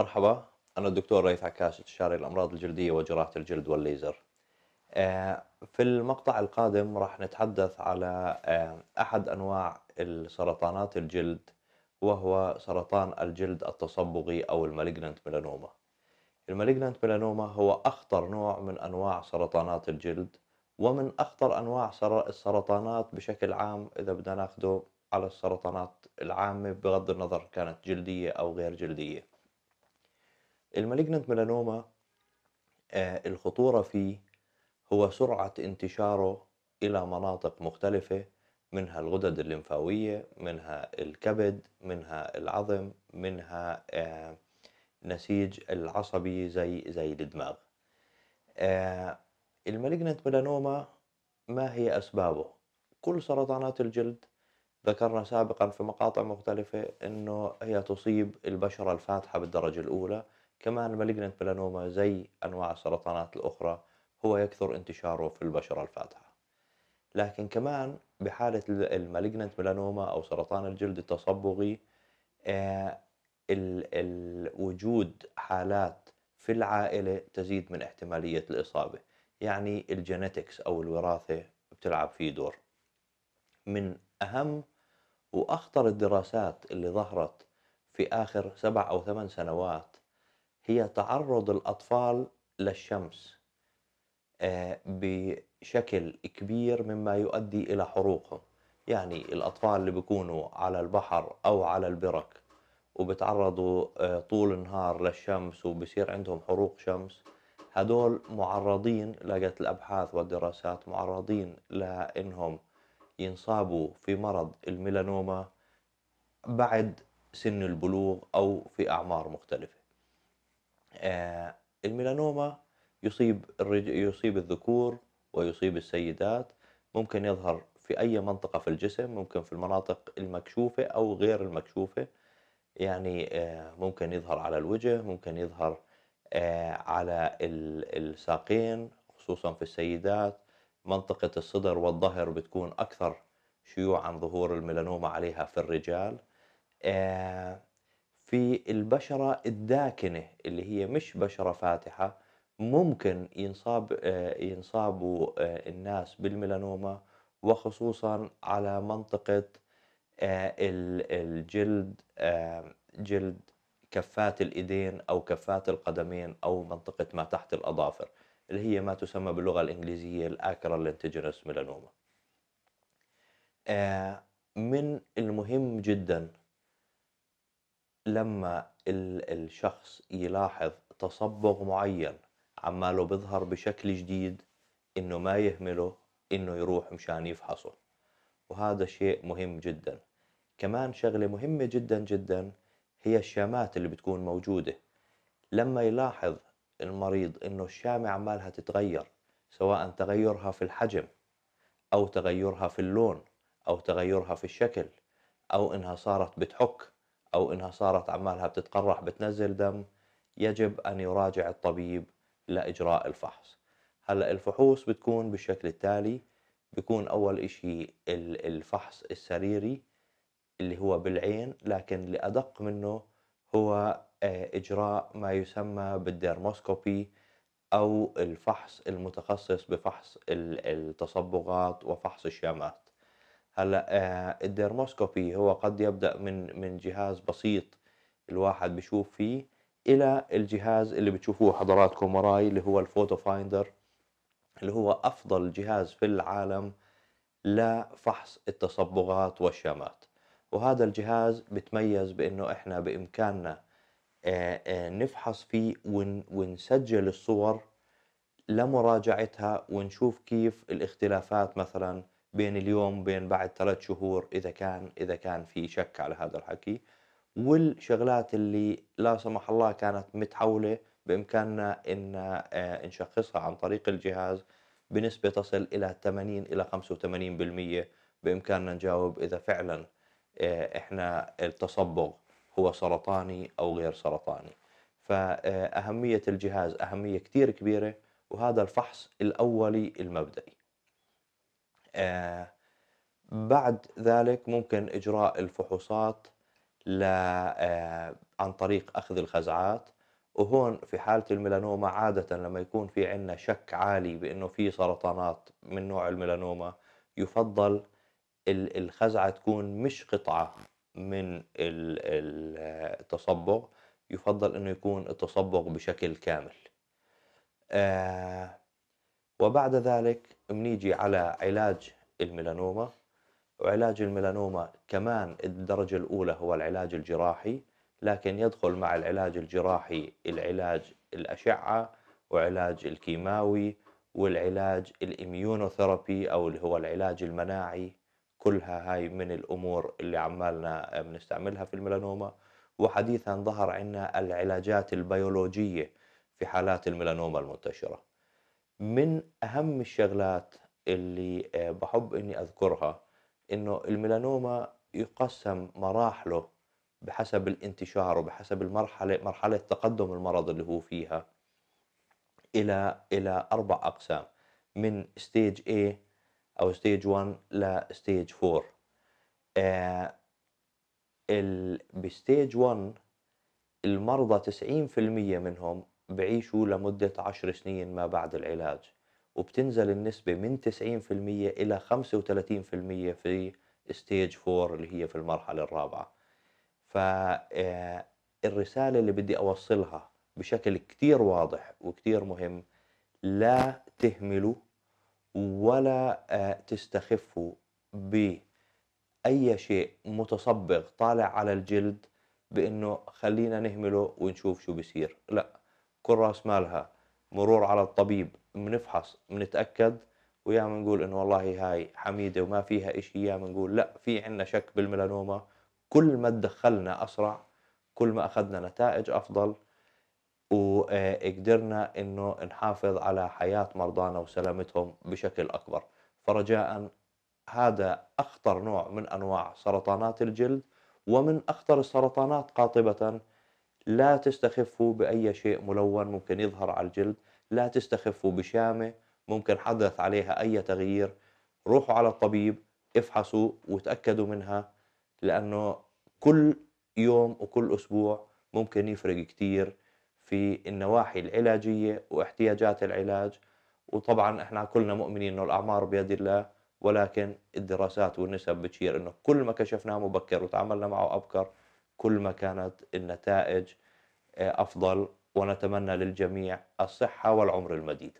مرحبا أنا الدكتور ريث عكاش استشاري الأمراض الجلدية وجراحة الجلد والليزر آه، في المقطع القادم راح نتحدث على آه، أحد أنواع السرطانات الجلد وهو سرطان الجلد التصبغي أو المالجنانت ميلانوما المالجنانت ميلانوما هو أخطر نوع من أنواع سرطانات الجلد ومن أخطر أنواع السرطانات بشكل عام إذا بدنا ناخده على السرطانات العامة بغض النظر كانت جلدية أو غير جلدية المالجنت ميلانوما آه، الخطورة فيه هو سرعة انتشاره إلى مناطق مختلفة منها الغدد الليمفاوية منها الكبد منها العظم منها آه، نسيج العصبي زي زي الدماغ آه، المالجنت ميلانوما ما هي أسبابه كل سرطانات الجلد ذكرنا سابقا في مقاطع مختلفة أنه هي تصيب البشرة الفاتحة بالدرجة الأولى كما المالجنت ميلانوما زي أنواع السرطانات الأخرى هو يكثر انتشاره في البشرة الفاتحة لكن كمان بحالة المالجنت ميلانوما أو سرطان الجلد التصبغي آه، وجود حالات في العائلة تزيد من احتمالية الإصابة يعني الجينيتكس أو الوراثة بتلعب فيه دور من أهم وأخطر الدراسات اللي ظهرت في آخر سبع أو ثمان سنوات هي تعرض الأطفال للشمس آه، بشكل كبير مما يؤدي إلى حروقهم يعني الأطفال اللي بيكونوا على البحر أو على البرك وبتعرضوا آه، طول النهار للشمس وبصير عندهم حروق شمس هدول معرضين لقت الأبحاث والدراسات معرضين لأنهم ينصابوا في مرض الميلانوما بعد سن البلوغ أو في أعمار مختلفة آه، الميلانوما يصيب يصيب الذكور ويصيب السيدات ممكن يظهر في أي منطقة في الجسم ممكن في المناطق المكشوفة أو غير المكشوفة يعني آه، ممكن يظهر على الوجه ممكن يظهر آه، على الساقين خصوصا في السيدات منطقة الصدر والظهر بتكون أكثر شيوعا ظهور الميلانوما عليها في الرجال في البشرة الداكنة اللي هي مش بشرة فاتحة ممكن ينصاب آه، ينصابوا آه، الناس بالميلانوما وخصوصا على منطقة آه، الجلد جلد كفات الإيدين أو كفات القدمين أو منطقة ما تحت الأظافر اللي هي ما تسمى باللغة الإنجليزية الأكرال انتجنس ميلانوما من المهم جدا لما ال- الشخص يلاحظ تصبغ معين عماله بيظهر بشكل جديد إنه ما يهمله إنه يروح مشان يفحصه وهذا شيء مهم جدا كمان شغلة مهمة جدا جدا هي الشامات اللي بتكون موجودة لما يلاحظ المريض إنه الشامة عمالها تتغير سواء تغيرها في الحجم أو تغيرها في اللون أو تغيرها في الشكل أو إنها صارت بتحك أو إنها صارت عمالها بتتقرح بتنزل دم يجب أن يراجع الطبيب لإجراء الفحص هلا الفحوص بتكون بالشكل التالي بيكون أول إشي الفحص السريري اللي هو بالعين لكن الأدق منه هو آه، إجراء ما يسمى بالديرموسكوبي أو الفحص المتخصص بفحص التصبغات وفحص الشامات هلا آه، الديرموسكوبي هو قد يبدا من من جهاز بسيط الواحد بشوف فيه الى الجهاز اللي بتشوفوه حضراتكم وراي اللي هو الفوتو فايندر اللي هو افضل جهاز في العالم لفحص التصبغات والشامات وهذا الجهاز بتميز بانه احنا بامكاننا آه، آه، نفحص فيه ونسجل الصور لمراجعتها ونشوف كيف الاختلافات مثلا بين اليوم وبين بعد ثلاث شهور اذا كان اذا كان في شك على هذا الحكي والشغلات اللي لا سمح الله كانت متحوله بامكاننا ان آه، نشخصها عن طريق الجهاز بنسبه تصل الى 80 الى 85% بامكاننا نجاوب اذا فعلا آه، احنا التصبغ هو سرطاني او غير سرطاني فاهميه آه، الجهاز اهميه كثير كبيره وهذا الفحص الاولي المبدئي آه، بعد ذلك ممكن إجراء الفحوصات آه، عن طريق أخذ الخزعات وهون في حالة الميلانوما عادة لما يكون في عندنا شك عالي بأنه في سرطانات من نوع الميلانوما يفضل الخزعة تكون مش قطعة من التصبغ يفضل أنه يكون التصبغ بشكل كامل آه، وبعد ذلك بنيجي على علاج الميلانوما وعلاج الميلانوما كمان الدرجة الأولى هو العلاج الجراحي لكن يدخل مع العلاج الجراحي العلاج الأشعة وعلاج الكيماوي والعلاج الإميونوثيرابي أو اللي هو العلاج المناعي كلها هاي من الأمور اللي عمالنا بنستعملها في الميلانوما وحديثا ظهر عنا العلاجات البيولوجية في حالات الميلانوما المنتشرة من أهم الشغلات اللي آه، بحب إني أذكرها إنه الميلانوما يقسم مراحله بحسب الانتشار وبحسب المرحلة مرحلة تقدم المرض اللي هو فيها إلى إلى أربع أقسام من ستيج A أو ستيج 1 لستيج 4 آه بستيج 1 المرضى 90% منهم بعيشوا لمدة عشر سنين ما بعد العلاج وبتنزل النسبة من 90% إلى 35% في ستيج 4 اللي هي في المرحلة الرابعة فالرسالة آه، اللي بدي أوصلها بشكل كتير واضح وكتير مهم لا تهملوا ولا آه، تستخفوا بأي شيء متصبغ طالع على الجلد بأنه خلينا نهمله ونشوف شو بصير لا كل راس مالها مرور على الطبيب بنفحص بنتاكد ويا بنقول انه والله هاي حميده وما فيها شيء يا بنقول لا في عندنا شك بالميلانوما كل ما تدخلنا اسرع كل ما اخذنا نتائج افضل وقدرنا انه نحافظ على حياه مرضانا وسلامتهم بشكل اكبر فرجاء هذا اخطر نوع من انواع سرطانات الجلد ومن اخطر السرطانات قاطبه لا تستخفوا باي شيء ملون ممكن يظهر على الجلد لا تستخفوا بشامه ممكن حدث عليها اي تغيير روحوا على الطبيب افحصوا وتاكدوا منها لانه كل يوم وكل اسبوع ممكن يفرق كثير في النواحي العلاجيه واحتياجات العلاج وطبعا احنا كلنا مؤمنين انه الاعمار بيد الله ولكن الدراسات والنسب بتشير انه كل ما كشفناه مبكر وتعاملنا معه ابكر كل ما كانت النتائج آه، أفضل ونتمنى للجميع الصحة والعمر المديد